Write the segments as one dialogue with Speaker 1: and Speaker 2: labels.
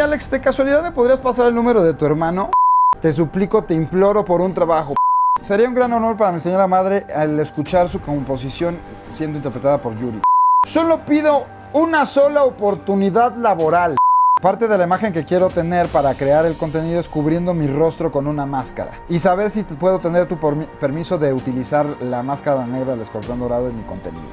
Speaker 1: Alex, de casualidad me podrías pasar el número de tu hermano? Te suplico, te imploro por un trabajo. Sería un gran honor para mi señora madre al escuchar su composición siendo interpretada por Yuri. Solo pido una sola oportunidad laboral. Parte de la imagen que quiero tener para crear el contenido es cubriendo mi rostro con una máscara y saber si puedo tener tu permiso de utilizar la máscara negra del escorpión dorado en mi contenido.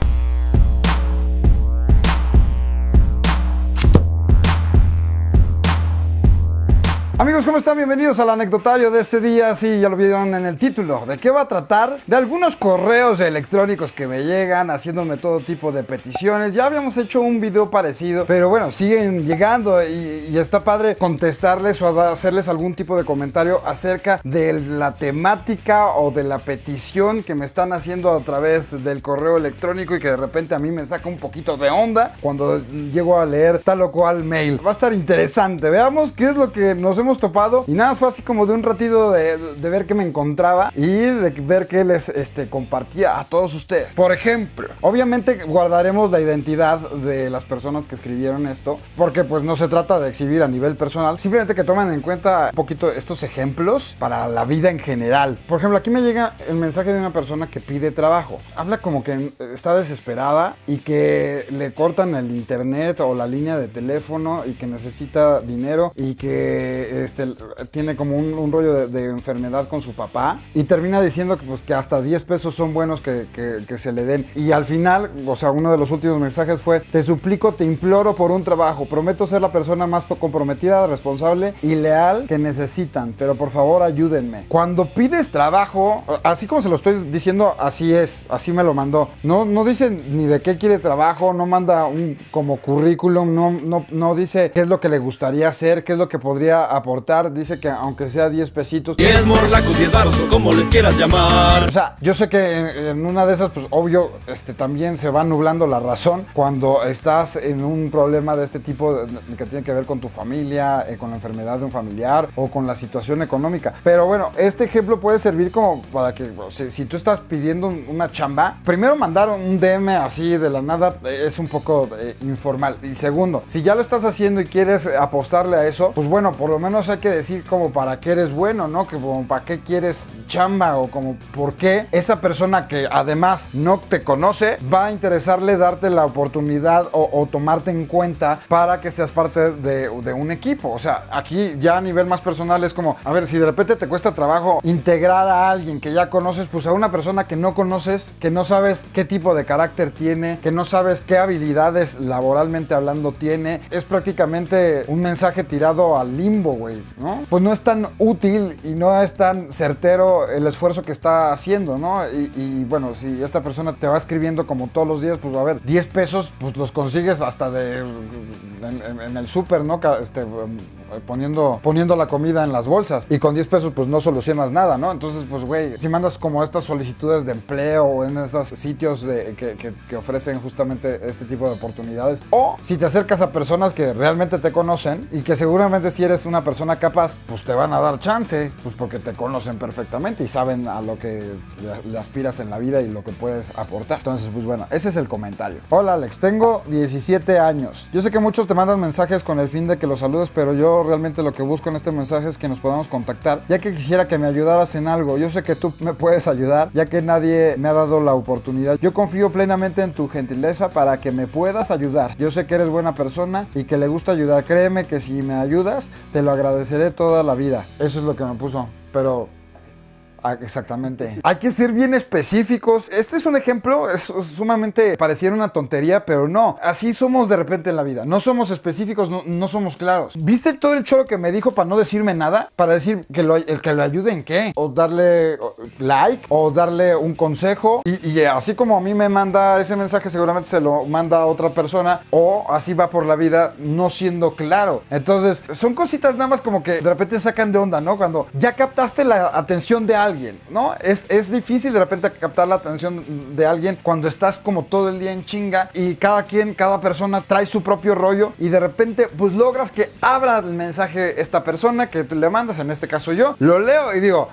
Speaker 1: Amigos, ¿cómo están? Bienvenidos al anecdotario de este día. si ya lo vieron en el título. ¿De qué va a tratar? De algunos correos electrónicos que me llegan haciéndome todo tipo de peticiones. Ya habíamos hecho un video parecido, pero bueno, siguen llegando y, está padre contestarles o hacerles algún tipo de comentario acerca de la temática o de la petición que me están haciendo a través del correo electrónico y que de repente a mí me saca un poquito de onda cuando llego a leer tal o cual mail. Va a estar interesante. Veamos qué es lo que nos hemos topado y nada, fue así como de un ratito de, ver que me encontraba y de ver que les este, compartía a todos ustedes. Por ejemplo, obviamente guardaremos la identidad de las personas que escribieron esto porque pues no se trata de exhibir a nivel personal, simplemente que tomen en cuenta un poquito estos ejemplos para la vida en general. Por ejemplo, aquí me llega el mensaje de una persona que pide trabajo. Habla como que está desesperada y que le cortan el internet o la línea de teléfono y que necesita dinero y que este, tiene como un, rollo de, enfermedad con su papá y termina diciendo que, pues, hasta 10 pesos son buenos que, se le den. Y al final, o sea, uno de los últimos mensajes fue, te suplico, te imploro por un trabajo, prometo ser la persona más comprometida, responsable y leal que necesitan, pero por favor ayúdenme. Cuando pides trabajo, así como se lo estoy diciendo, así es, así me lo mandó. No, no ni de qué quiere trabajo, no manda un como currículum, no, no, no dice qué es lo que le gustaría hacer, qué es lo que podría aportar dice que aunque sea 10 pesitos. 10 morlacos, 10 o como les quieras llamar. O sea, yo sé que en, una de esas, pues obvio, este, también se va nublando la razón cuando estás en un problema de este tipo que tiene que ver con tu familia, eh, con la enfermedad de un familiar o con la situación económica. Pero bueno, este ejemplo puede servir como para que si, tú estás pidiendo una chamba, primero mandar un DM así de la nada eh, es un poco eh, informal. Y segundo, si ya lo estás haciendo y quieres apostarle a eso, pues bueno, por lo menos no sé decir como para qué eres bueno, ¿no? Que como para qué quieres chamba o como por qué esa persona que además no te conoce va a interesarle darte la oportunidad o, tomarte en cuenta para que seas parte de, de, un equipo. O sea, aquí ya a nivel más personal es como, a ver, si de repente te cuesta trabajo integrar a alguien que ya conoces, pues a una persona que no conoces, que no sabes qué tipo de carácter tiene, que no sabes qué habilidades laboralmente hablando tiene, es prácticamente un mensaje tirado al limbo, güey. Pues no es tan útil y no es tan certero el esfuerzo que está haciendo, ¿no? Y, bueno, si esta persona te va escribiendo como todos los días, pues a ver, 10 pesos, pues los consigues hasta de en, el súper, ¿no? Este, em, poniendo, poniendo la comida en las bolsas. Y con 10 pesos, pues no solucionas nada, ¿no? Entonces, pues, güey, si mandas como estas solicitudes de empleo en estos sitios que ofrecen justamente este tipo de oportunidades, o si te acercas a personas que realmente te conocen y que seguramente si eres una persona persona capaz, pues te van a dar chance, pues porque te conocen perfectamente y saben a lo que aspiras en la vida y lo que puedes aportar. Entonces, pues bueno, ese es el comentario. Hola Alex, tengo 17 años. Yo sé que muchos te mandan mensajes con el fin de que los saludes, pero yo realmente lo que busco en este mensaje es que nos podamos contactar, ya que quisiera que me ayudaras en algo. Yo sé que tú me puedes ayudar, ya que nadie me ha dado la oportunidad. Yo confío plenamente en tu gentileza para que me puedas ayudar. Yo sé que eres buena persona y que le gusta ayudar. Créeme que si me ayudas, te lo agradeceré toda la vida. Eso es lo que me puso. Pero Ah, exactamente. Hay que ser bien específicos. Este es un ejemplo, es sumamente pareciera una tontería, pero no. Así somos de repente en la vida. No somos específicos, no, somos claros. ¿Viste todo el choro que me dijo para no decirme nada? Para decir que lo, el que lo ayude en qué? O darle like, o darle un consejo. Y, y así como a mí me manda ese mensaje, seguramente se lo manda a otra persona. O así va por la vida no siendo claro. Entonces, son cositas nada más como que de repente sacan de onda, ¿no? Cuando ya captaste la atención de alguien alguien, ¿no? Es, es difícil de repente captar la atención de alguien cuando estás como todo el día en chinga y cada quien, cada persona trae su propio rollo y de repente pues logras que abra el mensaje esta persona que le mandas, en este caso yo, lo leo y digo,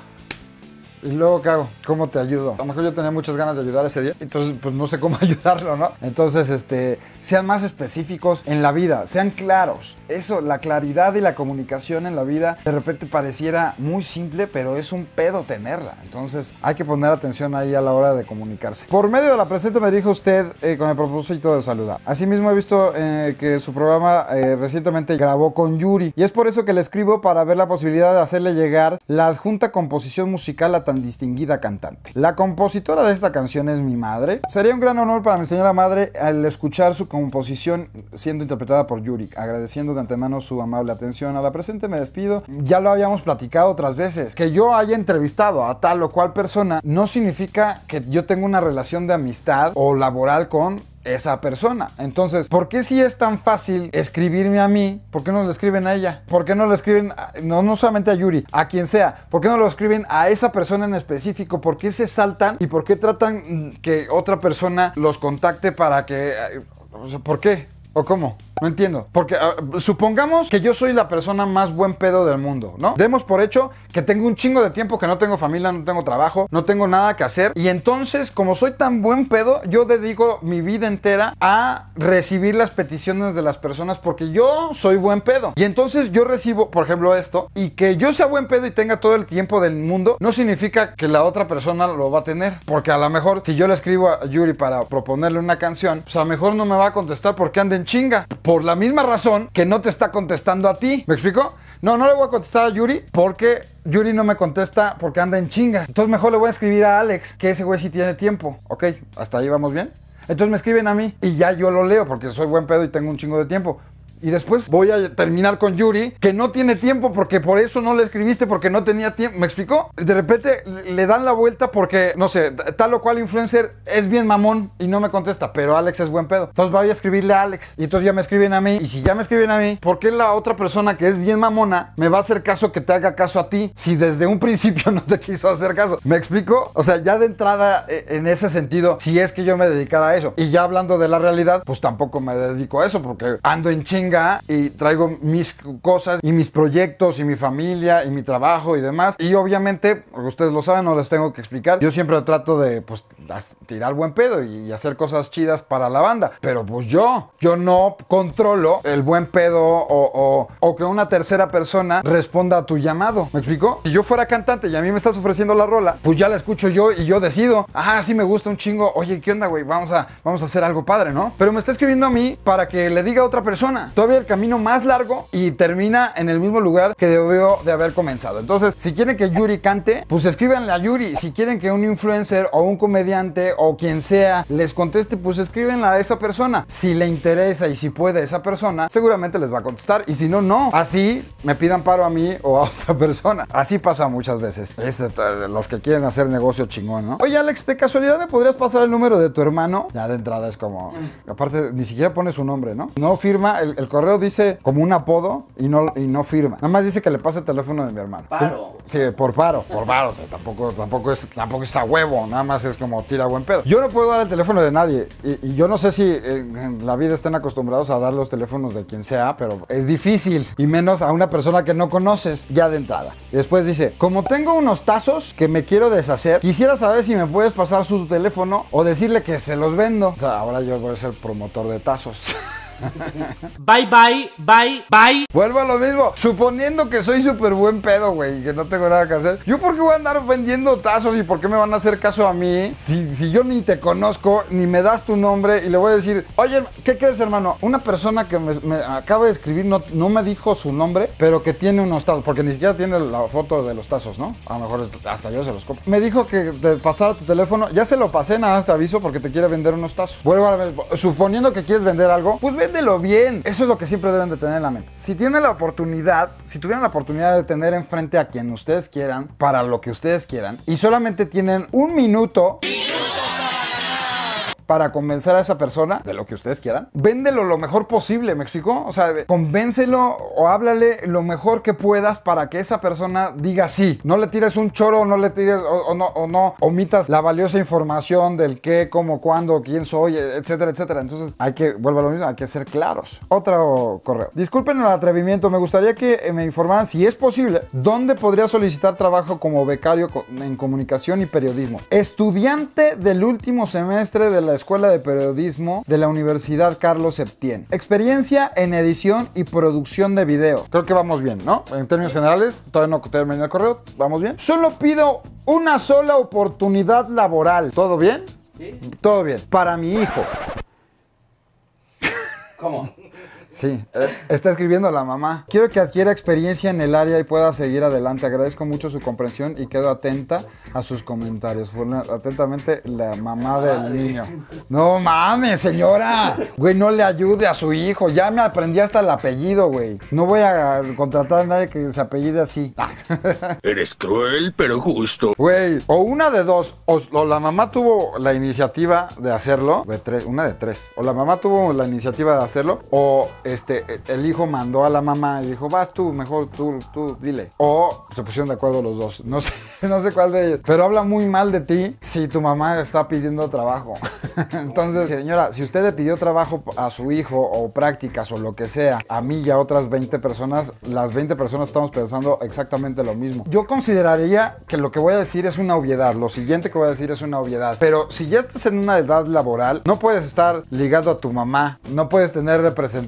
Speaker 1: ¿Y luego qué hago? ¿Cómo te ayudo? A lo mejor yo tenía muchas ganas de ayudar ese día, entonces pues no sé cómo ayudarlo, ¿no? Entonces, este, sean más específicos en la vida, sean claros. Eso, la claridad y la comunicación en la vida, de repente pareciera muy simple, pero es un pedo tenerla. Entonces, hay que poner atención ahí a la hora de comunicarse. Por medio de la presente me dijo usted eh, con el propósito de saludar. Asimismo, he visto eh, que su programa eh, recientemente grabó con Yuri y es por eso que le escribo para ver la posibilidad de hacerle llegar la adjunta composición musical a tan distinguida cantante. La compositora de esta canción es mi madre. Sería un gran honor para mi señora madre al escuchar su composición siendo interpretada por Yuri. Agradeciendo de antemano su amable atención a la presente, me despido. Ya lo habíamos platicado otras veces. Que yo haya entrevistado a tal o cual persona no significa que yo tenga una relación de amistad o laboral con esa persona. Entonces, ¿por qué si es tan fácil escribirme a mí? ¿Por qué no lo escriben a ella? ¿Por qué no lo escriben, no, no solamente a Yuri, a quien sea? ¿Por qué no lo escriben a esa persona en específico? ¿Por qué se saltan y por qué tratan que otra persona los contacte para que... Eh, ¿Por qué? ¿O cómo? No entiendo. Porque ah, supongamos que yo soy la persona más buen pedo del mundo, ¿no? Demos por hecho que tengo un chingo de tiempo, que no tengo familia, no tengo trabajo, no tengo nada que hacer. Y entonces, como soy tan buen pedo, yo dedico mi vida entera a recibir las peticiones de las personas porque yo soy buen pedo. Y entonces yo recibo, por ejemplo, esto. Y que yo sea buen pedo y tenga todo el tiempo del mundo, no significa que la otra persona lo va a tener. Porque a lo mejor, si yo le escribo a Yuri para proponerle una canción, pues a lo mejor no me va a contestar porque anda en chinga por la misma razón que no te está contestando a ti. ¿Me explico? No, no le voy a contestar a Yuri porque Yuri no me contesta porque anda en chinga. Entonces mejor le voy a escribir a Alex, que ese güey sí tiene tiempo. Ok, hasta ahí vamos bien. Entonces me escriben a mí y ya yo lo leo porque soy buen pedo y tengo un chingo de tiempo. Y después voy a terminar con Yuri, que no tiene tiempo porque por eso no le escribiste, porque no tenía tiempo. ¿Me explicó? De repente le dan la vuelta porque, no sé, tal o cual influencer es bien mamón y no me contesta, pero Alex es buen pedo. Entonces voy a escribirle a Alex y entonces ya me escriben a mí. Y si ya me escriben a mí, ¿por qué la otra persona que es bien mamona me va a hacer caso que te haga caso a ti si desde un principio no te quiso hacer caso? ¿Me explico? O sea, ya de entrada eh, en ese sentido, si es que yo me dedicara a eso. Y ya hablando de la realidad, pues tampoco me dedico a eso porque ando en chinga y traigo mis cosas y mis proyectos y mi familia y mi trabajo y demás. Y obviamente, ustedes lo saben, no les tengo que explicar. Yo siempre trato de, pues, tirar buen pedo y, hacer cosas chidas para la banda. Pero pues yo, yo no controlo el buen pedo o, que una tercera persona responda a tu llamado. ¿Me explico? Si yo fuera cantante y a mí me estás ofreciendo la rola, pues ya la escucho yo y yo decido. Ah, sí me gusta un chingo. Oye, ¿qué onda, güey? Vamos a, vamos a hacer algo padre, ¿no? Pero me está escribiendo a mí para que le diga a otra persona todavía el camino más largo y termina en el mismo lugar que debió de haber comenzado. Entonces, si quieren que Yuri cante, pues escríbanle a Yuri. Si quieren que un influencer o un comediante o quien sea les conteste, pues escríbenle a esa persona. Si le interesa y si puede esa persona, seguramente les va a contestar. Y si no, no. Así me pidan paro a mí o a otra persona. Así pasa muchas veces. de los que quieren hacer negocio chingón, ¿no? Oye, Alex, de casualidad me podrías pasar el número de tu hermano. Ya de entrada es como. Aparte, ni siquiera pone su nombre, ¿no? No firma el correo dice como un apodo y no, y no firma. Nada más dice que le pase el teléfono de mi hermano. Paro. Sí, por paro, por paro. tampoco, tampoco, es, tampoco es a huevo, nada más es como tira buen pedo. Yo no puedo dar el teléfono de nadie y, yo no sé si en la vida estén acostumbrados a dar los teléfonos de quien sea, pero es difícil y menos a una persona que no conoces ya de entrada. Después dice, como tengo unos tazos que me quiero deshacer, quisiera saber si me puedes pasar su teléfono o decirle que se los vendo. ahora yo voy a ser promotor de tazos. bye, bye, bye, bye. Vuelvo a lo mismo. Suponiendo que soy súper buen pedo, güey, que no tengo nada que hacer. ¿Yo por qué voy a andar vendiendo tazos y por qué me van a hacer caso a mí? Si, yo ni te conozco, ni me das tu nombre y le voy a decir, oye, ¿qué crees, hermano? Una persona que me, acaba de escribir no, no me dijo su nombre, pero que tiene unos tazos, porque ni siquiera tiene la foto de los tazos, ¿no? A lo mejor hasta yo se los compro. Me dijo que te pasaba tu teléfono, ya se lo pasé, nada, te aviso porque te quiere vender unos tazos. Vuelvo a mismo suponiendo que quieres vender algo, pues ve lo bien. Eso es lo que siempre deben de tener en la mente. Si tienen la oportunidad, si tuvieran la oportunidad de tener enfrente a quien ustedes quieran, para lo que ustedes quieran, y solamente tienen un ¡Minuto! para convencer a esa persona de lo que ustedes quieran, véndelo lo mejor posible, ¿me explico? O sea, convéncelo o háblale lo mejor que puedas para que esa persona diga sí. No le tires un choro, no le tires o, no, o no omitas la valiosa información del qué, cómo, cuándo, quién soy, e, etcétera, etcétera. Entonces hay que, vuelvo a lo mismo, hay que ser claros. Otro correo. Disculpen el atrevimiento, me gustaría que eh, me informaran si es posible, ¿dónde podría solicitar trabajo como becario en comunicación y periodismo? Estudiante del último semestre de la Escuela de Periodismo de la Universidad Carlos Septién. Experiencia en edición y producción de video. Creo que vamos bien, ¿no? En términos generales, todavía no terminé el correo, vamos bien. Solo pido una sola oportunidad laboral. ¿Todo bien? Sí. Todo bien. Para mi hijo. ¿Cómo? Sí, eh, está escribiendo la mamá. Quiero que adquiera experiencia en el área y pueda seguir adelante. Agradezco mucho su comprensión y quedo atenta a sus comentarios. atentamente la mamá del niño. No mames, señora. Güey, no le ayude a su hijo. Ya me aprendí hasta el apellido, güey. No voy a contratar a nadie que se apellide así. Eres cruel, pero justo. Güey, o una de dos. O, la mamá tuvo la iniciativa de hacerlo. Una de tres. O la mamá tuvo la iniciativa de hacerlo. O este, el hijo mandó a la mamá y dijo, vas tú, mejor tú, tú, dile. O se pusieron de acuerdo los dos. No sé, no sé cuál de ellos. Pero habla muy mal de ti si tu mamá está pidiendo trabajo. Entonces, señora, si usted le pidió trabajo a su hijo o prácticas o lo que sea, a mí y a otras 20 personas, las 20 personas estamos pensando exactamente lo mismo. Yo consideraría que lo que voy a decir es una obviedad. Lo siguiente que voy a decir es una obviedad. Pero si ya estás en una edad laboral, no puedes estar ligado a tu mamá. No puedes tener representación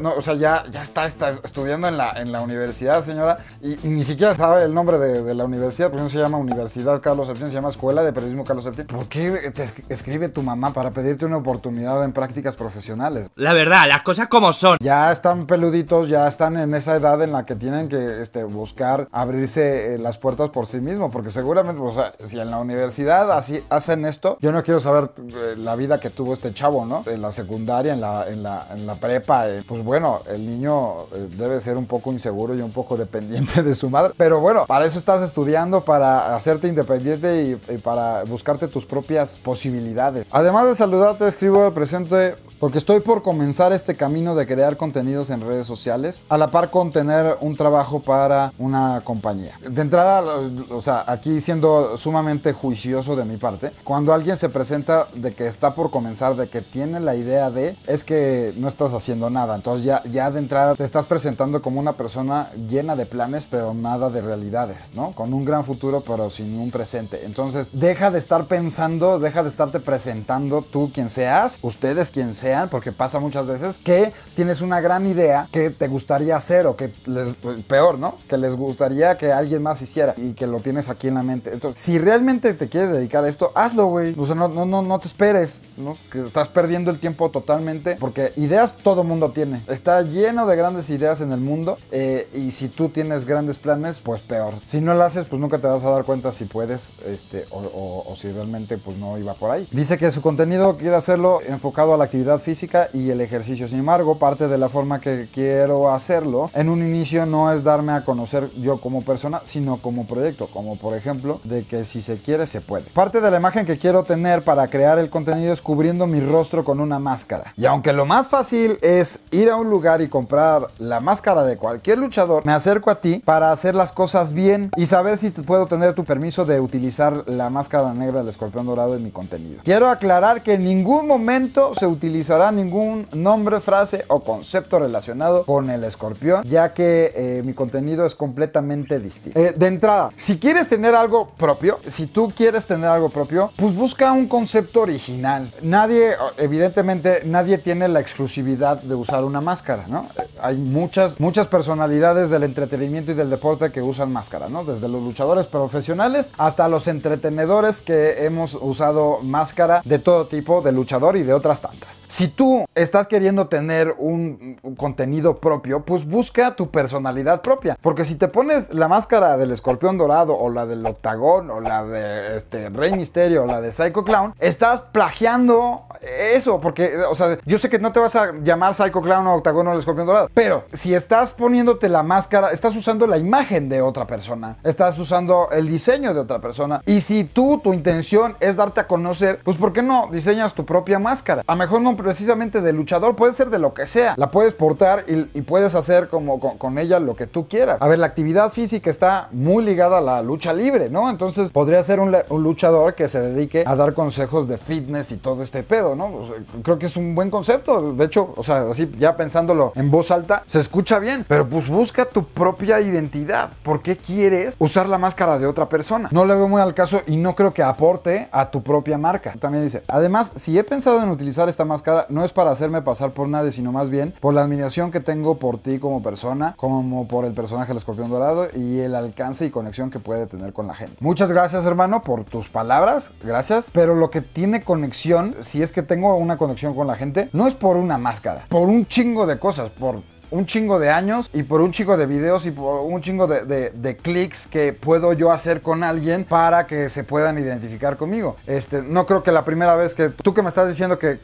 Speaker 1: no, o sea, ya, está, estudiando en la, universidad, señora, y, ni siquiera sabe el nombre de, la universidad, porque no se llama Universidad Carlos Septín se llama Escuela de Periodismo Carlos Septién. ¿Por qué te escribe tu mamá para pedirte una oportunidad en prácticas profesionales? La verdad, las cosas como son. Ya están peluditos, ya están en esa edad en la que tienen que este, buscar abrirse eh, las puertas por sí mismos, porque seguramente, o sea, si en la universidad así hacen esto, yo no quiero saber eh, la vida que tuvo este chavo, ¿no? En la secundaria, en la, en la prepa, pues bueno, el niño eh, debe ser un poco inseguro y un poco dependiente de su madre. Pero bueno, para eso estás estudiando, para hacerte independiente y, para buscarte tus propias posibilidades. Además de saludarte, escribo presente porque estoy por comenzar este camino de crear contenidos en redes sociales, a la par con tener un trabajo para una compañía. De entrada, o sea, aquí siendo sumamente juicioso de mi parte, cuando alguien se presenta de que está por comenzar, de que tiene la idea de, es que no estás haciendo nada. Entonces ya, ya de entrada te estás presentando como una persona llena de planes, pero nada de realidades, ¿no? Con un gran futuro, pero sin un presente. Entonces, deja de estar pensando, deja de estarte presentando tú quien seas, ustedes quien seas porque pasa muchas veces, que tienes una gran idea que te gustaría hacer o que les, peor, ¿no? Que les gustaría que alguien más hiciera y que lo tienes aquí en la mente. Entonces, si realmente te quieres dedicar a esto, hazlo, güey. no, no, no, no te esperes, ¿no? Que estás perdiendo el tiempo totalmente, porque ideas todo mundo tiene. Está lleno de grandes ideas en el mundo eh, y si tú tienes grandes planes, pues peor. Si no lo haces, pues nunca te vas a dar cuenta si puedes este, o, o si realmente pues no iba por ahí. Dice que su contenido quiere hacerlo enfocado a la actividad física y el ejercicio. Sin embargo, parte de la forma que quiero hacerlo en un inicio no es darme a conocer yo como persona, sino como proyecto, como por ejemplo de que si se quiere, se puede. Parte de la imagen que quiero tener para crear el contenido es cubriendo mi rostro con una máscara. Y aunque lo más fácil es ir a un lugar y comprar la máscara de cualquier luchador, me acerco a ti para hacer las cosas bien y saber si puedo tener tu permiso de utilizar la máscara negra del escorpión dorado en mi contenido. Quiero aclarar que en ningún momento se utiliza no hará ningún nombre, frase o concepto relacionado con el escorpión, ya que eh, mi contenido es completamente distinto. Eh, de entrada, si quieres tener algo propio, si tú quieres tener algo propio, pues busca un concepto original. Nadie, evidentemente, nadie tiene la exclusividad de usar una máscara, ¿no? Hay muchas, muchas personalidades del entretenimiento y del deporte que usan máscara, ¿no? Desde los luchadores profesionales hasta los entretenedores que hemos usado máscara de todo tipo, de luchador y de otras tantas. Si tú estás queriendo tener un, contenido propio, pues busca tu personalidad propia. Porque si te pones la máscara del escorpión dorado o la del octagón o la de este, Rey Misterio o la de Psycho Clown, estás plagiando eso. Porque, o sea, yo sé que no te vas a llamar Psycho Clown o octagón o el escorpión dorado. Pero si estás poniéndote la máscara, estás usando la imagen de otra persona. Estás usando el diseño de otra persona. Y si tú, tu intención es darte a conocer, pues ¿por qué no diseñas tu propia máscara? A lo mejor no precisamente de luchador, puede ser de lo que sea. La puedes portar y, puedes hacer como con, ella lo que tú quieras. A ver, la actividad física está muy ligada a la lucha libre, ¿no? Entonces podría ser un, luchador que se dedique a dar consejos de fitness y todo este pedo, ¿no? creo que es un buen concepto. De hecho, o sea, así ya pensándolo en voz alta, se escucha bien, pero pues busca tu propia identidad. ¿Por qué quieres usar la máscara de otra persona? No le veo muy al caso y no creo que aporte a tu propia marca. También dice, además, si he pensado en utilizar esta máscara, no es para hacerme pasar por nadie, sino más bien por la admiración que tengo por ti como persona, como por el personaje del escorpión dorado y el alcance y conexión que puede tener con la gente. Muchas gracias hermano por tus palabras, gracias, pero lo que tiene conexión, si es que tengo una conexión con la gente, no es por una máscara, por un chingo de cosas, por un chingo de años y por un chingo de videos y por un chingo de, clics que puedo yo hacer con alguien para que se puedan identificar conmigo. Este, no creo que la primera vez que tú que me estás diciendo que,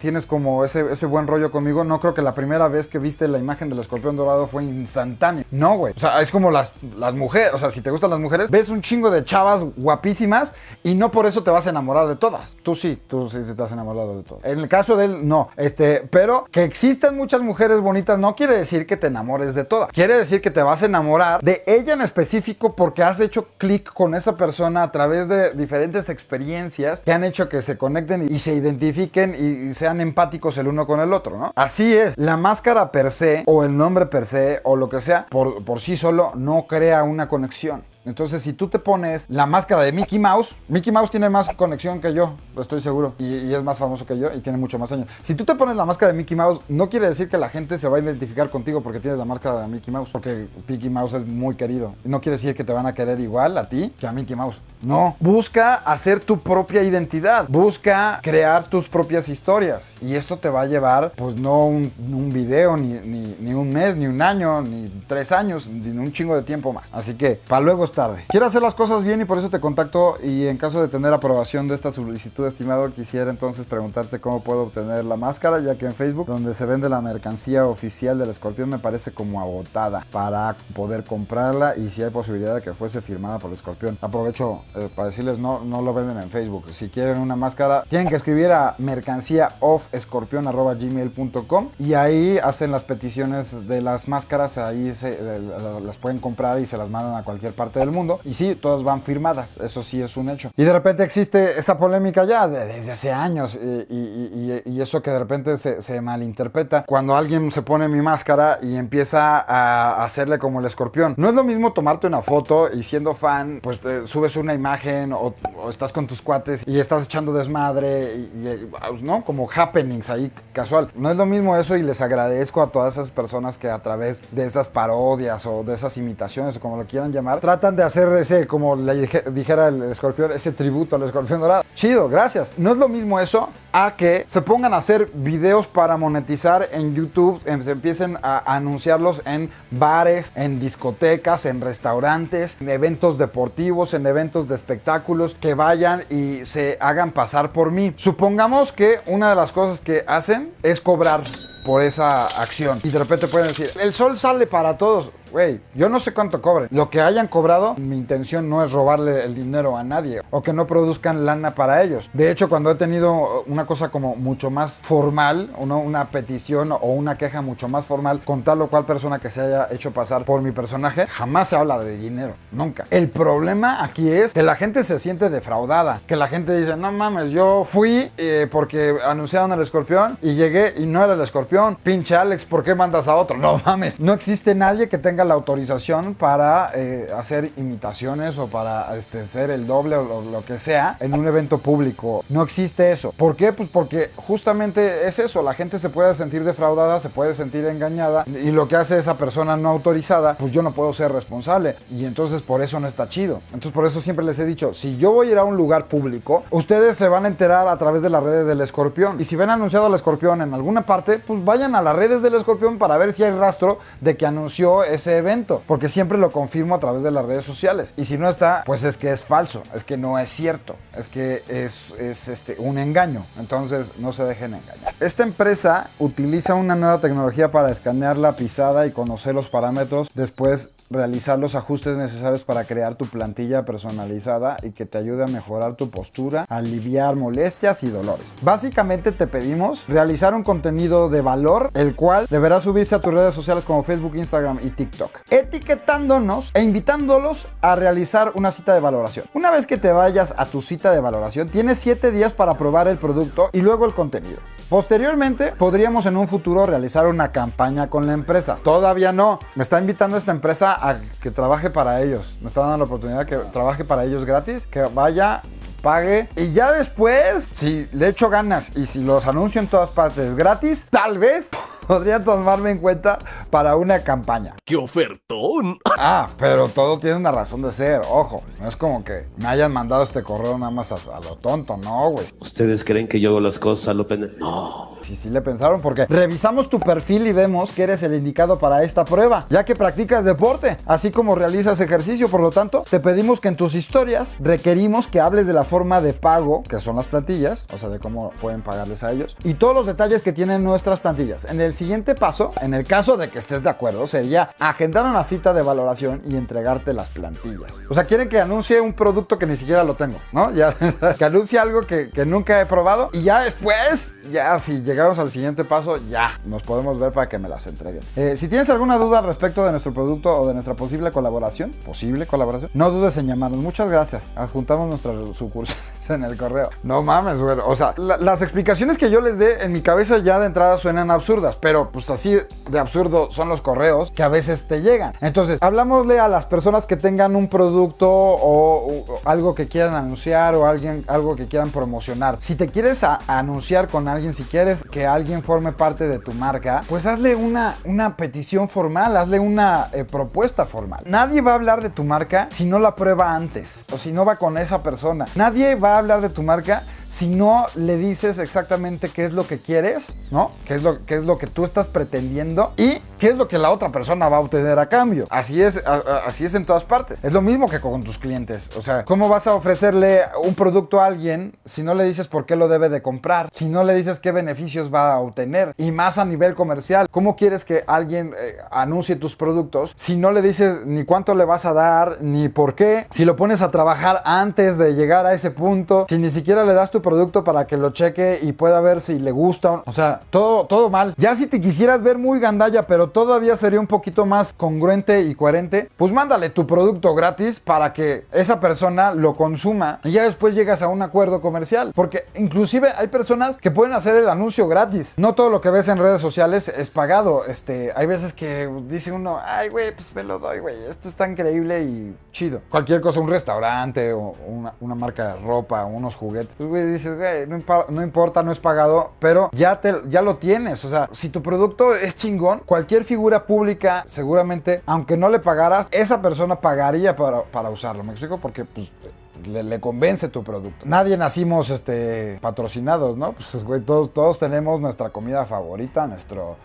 Speaker 1: tienes como ese, buen rollo conmigo, no creo que la primera vez que viste la imagen del escorpión dorado fue instantánea. No, güey. O sea, es como las, las mujeres. O sea, si te gustan las mujeres, ves un chingo de chavas guapísimas y no por eso te vas a enamorar de todas. Tú sí, tú sí te has enamorado de todas. En el caso de él, no. Este, pero que existan muchas mujeres bonitas, no quiere decir que te enamores de toda, Quiere decir que te vas a enamorar de ella en específico porque has hecho clic con esa persona a través de diferentes experiencias que han hecho que se conecten y se identifiquen y sean empáticos el uno con el otro, ¿no? Así es, la máscara per se o el nombre per se o lo que sea, por, por sí solo no crea una conexión. Entonces, si tú te pones la máscara de Mickey Mouse, Mickey Mouse tiene más conexión que yo, estoy seguro, y, es más famoso que yo y tiene mucho más años. Si tú te pones la máscara de Mickey Mouse, no quiere decir que la gente se va a identificar contigo porque tienes la máscara de Mickey Mouse, porque Mickey Mouse es muy querido. No quiere decir que te van a querer igual a ti que a Mickey Mouse. No, busca hacer tu propia identidad, busca crear tus propias historias y esto te va a llevar, pues no un, video, ni, ni, ni un mes, ni un año, ni tres años, ni un chingo de tiempo más. Así que, para luego tarde. Quiero hacer las cosas bien y por eso te contacto y en caso de tener aprobación de esta solicitud, estimado, quisiera entonces preguntarte cómo puedo obtener la máscara, ya que en Facebook, donde se vende la mercancía oficial del escorpión, me parece como agotada para poder comprarla y si hay posibilidad de que fuese firmada por el escorpión. Aprovecho eh, para decirles, no, no lo venden en Facebook. Si quieren una máscara, tienen que escribir a gmail.com y ahí hacen las peticiones de las máscaras, ahí se, las pueden comprar y se las mandan a cualquier parte del mundo. Y sí, todas van firmadas, eso sí es un hecho. Y de repente existe esa polémica ya desde hace años y, eso que de repente se, malinterpreta cuando alguien se pone mi máscara y empieza a hacerle como el escorpión. No es lo mismo tomarte una foto y siendo fan, pues subes una imagen o, estás con tus cuates y estás echando desmadre, pues, ¿no? Como happenings ahí casual. No es lo mismo eso y les agradezco a todas esas personas que a través de esas parodias o de esas imitaciones o como lo quieran llamar, tratan de hacer ese, como le dijera el escorpión, ese tributo al escorpión dorado. Chido, gracias. No es lo mismo eso a que se pongan a hacer videos para monetizar en YouTube, em, se empiecen a anunciarlos en bares, en discotecas, en restaurantes, en eventos deportivos, en eventos de espectáculos, que vayan y se hagan pasar por mí. Supongamos que una de las cosas que hacen es cobrar por esa acción. Y de repente pueden decir, el sol sale para todos wey, yo no sé cuánto cobren. Lo que hayan cobrado, mi intención no es robarle el dinero a nadie o que no produzcan lana para ellos. De hecho, cuando he tenido uh, una cosa como mucho más formal, una petición o una queja mucho más formal con tal o cual persona que se haya hecho pasar por mi personaje, jamás se habla de dinero, nunca. El problema aquí es que la gente se siente defraudada, que la gente dice, no mames, yo fui eh, porque anunciaron al escorpión y llegué y no era el escorpión. Pinche Alex, ¿por qué mandas a otro? No mames, no existe nadie que tenga la autorización para eh, hacer imitaciones o para este, ser el doble o lo, lo, que sea en un evento público. No existe eso. ¿Por qué? Pues porque justamente es eso. La gente se puede sentir defraudada, se puede sentir engañada y lo que hace esa persona no autorizada, pues yo no puedo ser responsable y entonces por eso no está chido. Entonces por eso siempre les he dicho, si yo voy a ir a un lugar público, ustedes se van a enterar a través de las redes del escorpión. Y si ven anunciado al escorpión en alguna parte, pues vayan a las redes del escorpión para ver si hay rastro de que anunció ese evento, porque siempre lo confirmo a través de las redes sociales. Y si no está, pues es que es falso, es que no es cierto, es que es, este, un engaño. Entonces no se dejen engañar. Esta empresa utiliza una nueva tecnología para escanear la pisada y conocer los parámetros, después realizar los ajustes necesarios para crear tu plantilla personalizada y que te ayude a mejorar tu postura, aliviar molestias y dolores. Básicamente te pedimos realizar un contenido de valor, el cual deberá subirse a tus redes sociales como Facebook, Instagram y TikTok etiquetándonos e invitándolos a realizar una cita de valoración. Una vez que te vayas a tu cita de valoración, tienes 7 días para probar el producto y luego el contenido. Posteriormente, podríamos en un futuro realizar una campaña con la empresa. Todavía no. Me está invitando esta empresa a que trabaje para ellos. Me está dando la oportunidad que trabaje para ellos gratis, que vaya pague. Y ya después, si le echo ganas y si los anuncio en todas partes gratis, tal vez podría tomarme en cuenta para una campaña. ¡Qué ofertón! Ah, pero todo tiene una razón de ser. Ojo, no es como que me hayan mandado este correo nada más a, lo tonto, no, güey. ¿Ustedes creen que yo hago las cosas a lo pendejo? No si sí le pensaron porque revisamos tu perfil y vemos que eres el indicado para esta prueba, ya que practicas deporte, así como realizas ejercicio, por lo tanto, te pedimos que en tus historias requerimos que hables de la forma de pago, que son las plantillas, o sea, de cómo pueden pagarles a ellos, y todos los detalles que tienen nuestras plantillas. En el siguiente paso, en el caso de que estés de acuerdo, sería agendar una cita de valoración y entregarte las plantillas. O sea, quieren que anuncie un producto que ni siquiera lo tengo, ¿no? Ya, que anuncie algo que, que nunca he probado y ya después, ya si llega llegamos al siguiente paso, ya nos podemos ver para que me las entreguen. Eh, si tienes alguna duda respecto de nuestro producto o de nuestra posible colaboración, posible colaboración, no dudes en llamarnos. Muchas gracias. Adjuntamos nuestras sucursales en el correo. No mames, güey. O sea, las explicaciones que yo les dé en mi cabeza ya de entrada suenan absurdas, pero pues así de absurdo son los correos que a veces te llegan. Entonces, hablámosle a las personas que tengan un producto o, algo que quieran anunciar o alguien, algo que quieran promocionar. Si te quieres anunciar con alguien, si quieres que alguien forme parte de tu marca, pues hazle una, una petición formal, hazle una eh, propuesta formal. Nadie va a hablar de tu marca si no la prueba antes o si no va con esa persona. Nadie va a hablar de tu marca si no le dices exactamente qué es lo que quieres, ¿no? ¿Qué es lo, que es lo que tú estás pretendiendo y qué es lo que la otra persona va a obtener a cambio. Así es, así es en todas partes. Es lo mismo que con tus clientes. O sea, ¿cómo vas a ofrecerle un producto a alguien si no le dices por qué lo debe de comprar? Si no le dices qué beneficios va a obtener y más a nivel comercial. ¿Cómo quieres que alguien eh, anuncie tus productos si no le dices ni cuánto le vas a dar, ni por qué? Si lo pones a trabajar antes de llegar a ese punto, si ni siquiera le das tu producto para que lo cheque y pueda ver si le gusta. O sea, todo, todo mal. Ya si te quisieras ver muy gandalla, pero todavía sería un poquito más congruente y coherente, pues mándale tu producto gratis para que esa persona lo consuma y ya después llegas a un acuerdo comercial. Porque inclusive hay personas que pueden hacer el anuncio gratis. No todo lo que ves en redes sociales es pagado. Este, hay veces que dice uno, ay, güey, pues me lo doy, güey. Esto está increíble y chido. Cualquier cosa, un restaurante o una, marca de ropa, unos juguetes. Pues, dices, güey, no, importa, no es pagado, pero ya, te, ya lo tienes. O sea, si tu producto es chingón, cualquier figura pública, seguramente, aunque no le pagaras, esa persona pagaría para, usarlo. ¿Me explico? Porque, pues, Le, convence tu producto. Nadie nacimos este, patrocinados, ¿no? Pues, güey, todos, todos tenemos nuestra comida favorita, nuestro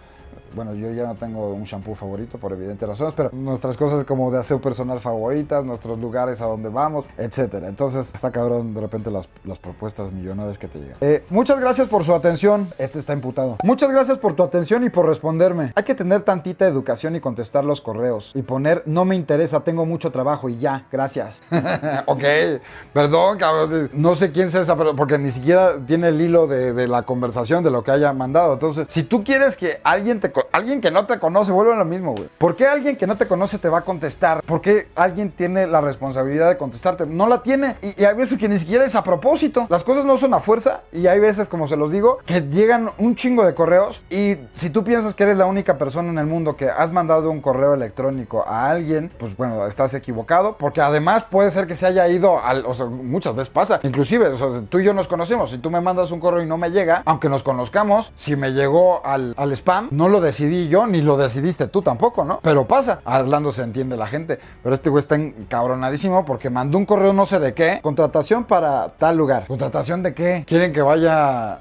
Speaker 1: bueno, yo ya no tengo un shampoo favorito por evidentes razones, pero nuestras cosas como de aseo personal favoritas, nuestros lugares a donde vamos, etcétera. Entonces, está cabrón de repente las, propuestas millonarias que te llegan. Eh, muchas gracias por su atención. Este está imputado. Muchas gracias por tu atención y por responderme. Hay que tener tantita educación y contestar los correos y poner no me interesa, tengo mucho trabajo y ya, gracias. ok, perdón, cabrón. No sé quién es esa, pero porque ni siquiera tiene el hilo de, de la conversación de lo que haya mandado. Entonces, si tú quieres que alguien te alguien que no te conoce, vuelve a lo mismo, güey. ¿Por qué alguien que no te conoce te va a contestar? ¿Por qué alguien tiene la responsabilidad de contestarte? No la tiene. Y, hay veces que ni siquiera es a propósito. Las cosas no son a fuerza. Y hay veces, como se los digo, que llegan un chingo de correos. Y si tú piensas que eres la única persona en el mundo que has mandado un correo electrónico a alguien, pues bueno, estás equivocado. Porque además puede ser que se haya ido al. O sea, muchas veces pasa. Inclusive, o sea, tú y yo nos conocemos. Si tú me mandas un correo y no me llega, aunque nos conozcamos, si me llegó al, al spam, no lo des decidí yo, ni lo decidiste tú tampoco, ¿no? Pero pasa, hablando se entiende la gente. Pero este güey está encabronadísimo porque mandó un correo no sé de qué, contratación para tal lugar. ¿Contratación de qué? ¿Quieren que vaya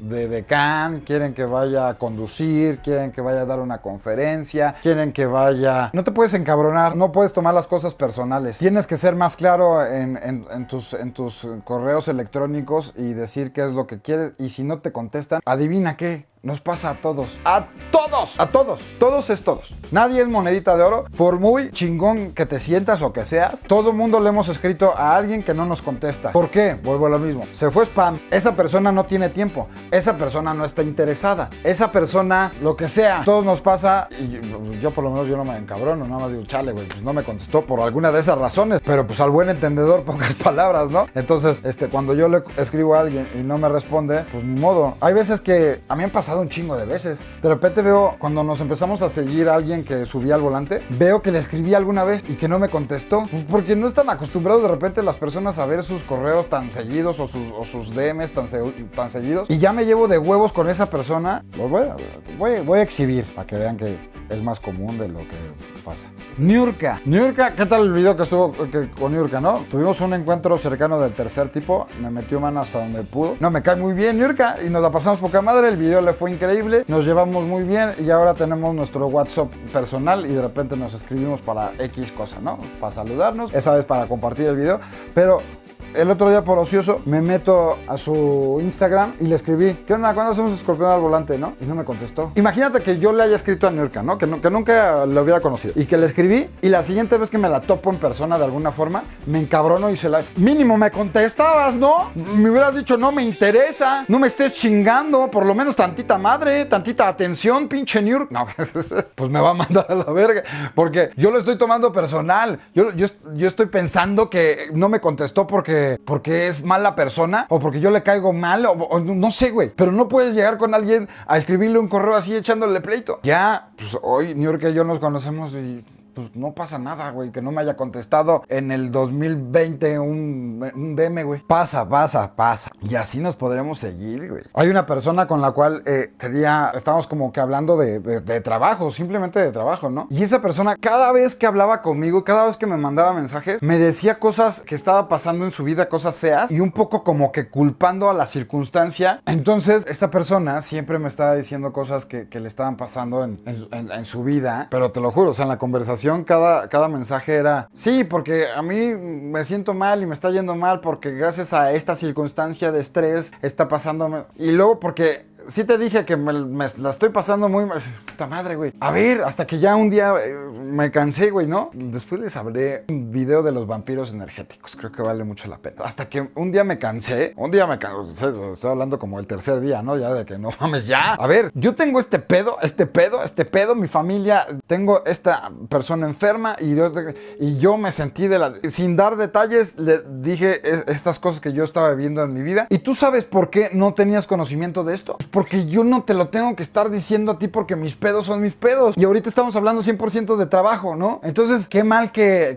Speaker 1: de decán, quieren que vaya a conducir, quieren que vaya a dar una conferencia, quieren que vaya... No te puedes encabronar, no puedes tomar las cosas personales. Tienes que ser más claro en, tus, en tus correos electrónicos y decir qué es lo que quieres y si no te contestan, adivina qué. Nos pasa a todos. A todos. A todos. Todos es todos. Nadie es monedita de oro. Por muy chingón que te sientas o que seas, todo el mundo le hemos escrito a alguien que no nos contesta. ¿Por qué? Vuelvo a lo mismo. Se fue spam. Esa persona no tiene tiempo. Esa persona no está interesada. Esa persona, lo que sea. Todos nos pasa. Y yo, por lo menos yo no me encabrono. Nada más digo, chale, güey. Pues no me contestó por alguna de esas razones. Pero pues al buen entendedor, pocas palabras, ¿no? Entonces, este, cuando yo le escribo a alguien y no me responde, pues ni modo. Hay veces que a mí me pasa un chingo de veces. De repente veo, cuando nos empezamos a seguir a alguien que subía al volante, veo que le escribí alguna vez y que no me contestó. Pues, porque no están acostumbrados de repente las personas a ver sus correos tan seguidos o sus, o sus DMs tan, tan seguidos. Y ya me llevo de huevos con esa persona. voy, a, voy, voy a exhibir para que vean que es más común de lo que pasa. Niurka. Niurka, ¿qué tal el video que estuvo con Niurka, no? Tuvimos un encuentro cercano del tercer tipo. Me metió mano hasta donde pudo. No, me cae muy bien Niurka y nos la pasamos poca madre. El video le fue increíble, nos llevamos muy bien y ahora tenemos nuestro WhatsApp personal y de repente nos escribimos para X cosa, ¿no? Para saludarnos, esa vez para compartir el video, pero el otro día por ocioso me meto a su Instagram y le escribí, ¿qué onda? ¿Cuándo hacemos escorpión al volante, no? Y no me contestó. Imagínate que yo le haya escrito a Nurka, ¿no? Que, nunca lo hubiera conocido. Y que le escribí y la siguiente vez que me la topo en persona de alguna forma, me encabrono y se la... Mínimo me contestabas, ¿no? Me hubieras dicho, no me interesa, no me estés chingando, por lo menos tantita madre, tantita atención, pinche Nurka. No, pues me va a mandar a la verga, porque yo lo estoy tomando personal. Yo, yo, yo estoy pensando que no me contestó porque porque, es mala persona o porque yo le caigo mal o, no sé, güey. Pero no puedes llegar con alguien a escribirle un correo así echándole pleito. Ya, pues hoy New York y yo nos conocemos y pues no pasa nada, güey, que no me haya contestado en el 2020 un, DM, güey. Pasa, pasa, pasa. Y así nos podremos seguir, güey. Hay una persona con la cual eh, tenía, estábamos como que hablando de, trabajo, simplemente de trabajo, ¿no? Y esa persona cada vez que hablaba conmigo, cada vez que me mandaba mensajes, me decía cosas que estaba pasando en su vida, cosas feas, y un poco como que culpando a la circunstancia. Entonces, esta persona siempre me estaba diciendo cosas que, le estaban pasando en su vida, pero te lo juro, o sea, en la conversación cada, cada mensaje era, sí, porque a mí me siento mal y me está yendo mal porque gracias a esta circunstancia de estrés está pasándome. Y luego porque si te dije que me, la estoy pasando muy mal. Puta madre, güey. A ver, hasta que ya un día eh, me cansé, güey, ¿no? Después les habré un video de los vampiros energéticos. Creo que vale mucho la pena. Hasta que un día me cansé. Un día me cansé. Estoy hablando como el tercer día, ¿no? Ya de que no mames, ya. A ver, yo tengo este pedo, este pedo, este pedo. Mi familia, tengo esta persona enferma y yo, y yo me sentí de la. Sin dar detalles, le dije estas cosas que yo estaba viviendo en mi vida. ¿Y tú sabes por qué no tenías conocimiento de esto? porque yo no te lo tengo que estar diciendo a ti porque mis pedos son mis pedos. Y ahorita estamos hablando 100% de trabajo, ¿no? Entonces, qué mal que,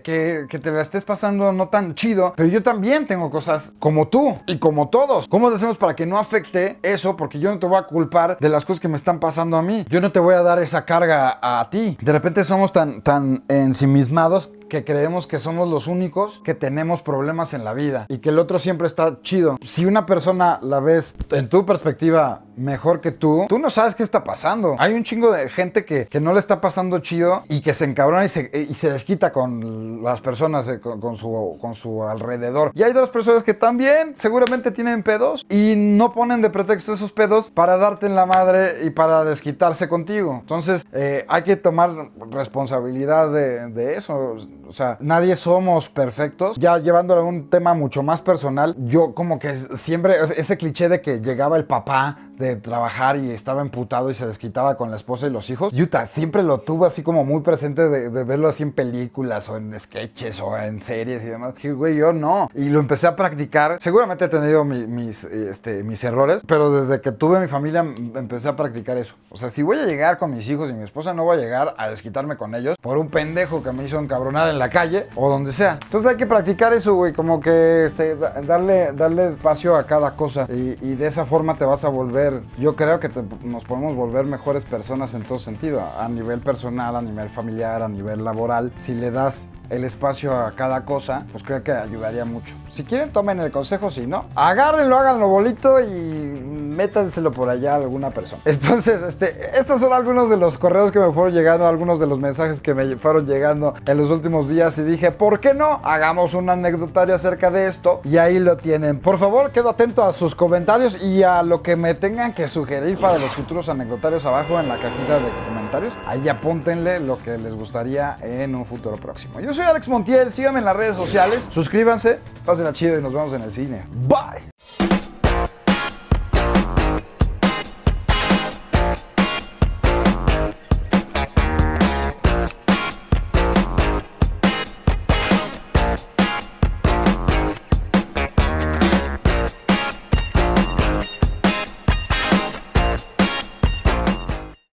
Speaker 1: te la estés pasando no tan chido, pero yo también tengo cosas como tú y como todos. ¿Cómo hacemos para que no afecte eso? Porque yo no te voy a culpar de las cosas que me están pasando a mí. Yo no te voy a dar esa carga a ti. De repente somos tan, tan ensimismados que creemos que somos los únicos que tenemos problemas en la vida y que el otro siempre está chido. Si una persona la ves en tu perspectiva mejor que tú, tú no sabes qué está pasando. Hay un chingo de gente que, no le está pasando chido y que se encabrona y se, y se desquita con las personas, con, su, con su alrededor. Y hay dos personas que también seguramente tienen pedos y no ponen de pretexto esos pedos para darte en la madre y para desquitarse contigo. Entonces eh, hay que tomar responsabilidad de, de eso o sea, nadie somos perfectos. Ya llevándolo a un tema mucho más personal, yo como que siempre ese cliché de que llegaba el papá de trabajar y estaba emputado y se desquitaba con la esposa y los hijos, Utah siempre lo tuvo así como muy presente de, verlo así en películas o en sketches o en series y demás. Que güey, yo no. Y lo empecé a practicar. Seguramente he tenido mis, este, mis errores, pero desde que tuve mi familia empecé a practicar eso. O sea, si voy a llegar con mis hijos y mi esposa, no voy a llegar a desquitarme con ellos por un pendejo que me hizo encabronar en la calle o donde sea. Entonces hay que practicar eso, güey, como que este, darle, darle espacio a cada cosa y, de esa forma te vas a volver, yo creo que nos podemos volver mejores personas en todo sentido, a nivel personal, a nivel familiar, a nivel laboral, si le das el espacio a cada cosa, pues creo que ayudaría mucho. Si quieren, tomen el consejo, si no, agárrenlo, háganlo bolito y métanselo por allá a alguna persona. Entonces, este, estos son algunos de los correos que me fueron llegando, algunos de los mensajes que me fueron llegando en los últimos días y dije, ¿por qué no? Hagamos un anecdotario acerca de esto y ahí lo tienen. Por favor, quedo atento a sus comentarios y a lo que me tengan que sugerir para los futuros anecdotarios abajo en la cajita de comentarios. Ahí apúntenle lo que les gustaría en un futuro próximo. Yo soy Alex Montiel, síganme en las redes sociales, suscríbanse, pasen a chido y nos vemos en el cine. Bye.